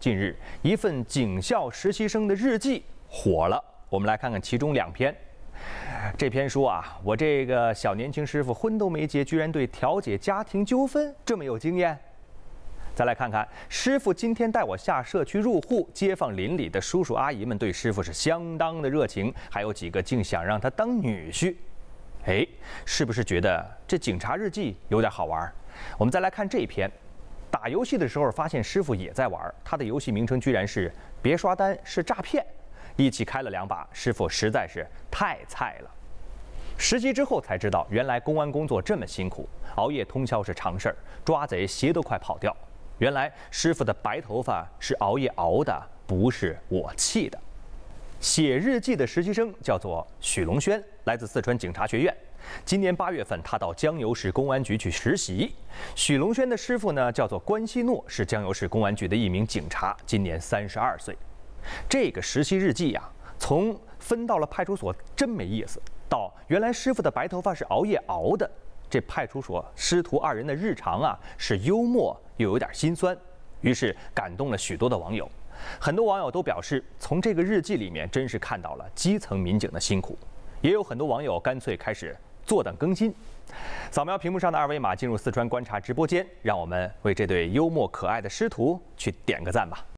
近日，一份警校实习生的日记火了。我们来看看其中两篇。这篇书啊，我这个小年轻师傅婚都没结，居然对调解家庭纠纷这么有经验。再来看看，师傅今天带我下社区入户，街坊邻里的叔叔阿姨们对师傅是相当的热情，还有几个竟想让他当女婿。哎，是不是觉得这警察日记有点好玩？我们再来看这一篇。打游戏的时候发现师傅也在玩，他的游戏名称居然是“别刷单是诈骗”，一起开了两把，师傅实在是太菜了。实习之后才知道，原来公安工作这么辛苦，熬夜通宵是常事儿，抓贼鞋都快跑掉。原来师傅的白头发是熬夜熬的，不是我气的。写日记的实习生叫做许龙轩，来自四川警察学院。今年八月份，他到江油市公安局去实习。许龙轩的师傅呢，叫做关西诺，是江油市公安局的一名警察，今年三十二岁。这个实习日记呀，从分到了派出所真没意思，到原来师傅的白头发是熬夜熬的。这派出所师徒二人的日常啊，是幽默又有点心酸，于是感动了许多的网友。很多网友都表示，从这个日记里面真是看到了基层民警的辛苦。也有很多网友干脆开始坐等更新。扫描屏幕上的二维码，进入四川观察直播间，让我们为这对幽默可爱的师徒去点个赞吧。